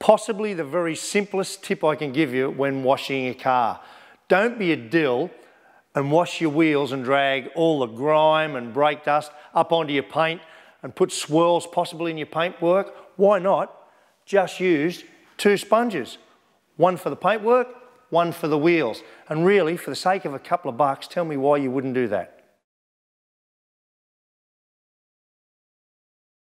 Possibly the very simplest tip I can give you when washing a car. Don't be a dill and wash your wheels and drag all the grime and brake dust up onto your paint and put swirls possibly in your paintwork. Why not? Just use two sponges. One for the paintwork, one for the wheels. And really, for the sake of a couple of bucks, tell me why you wouldn't do that.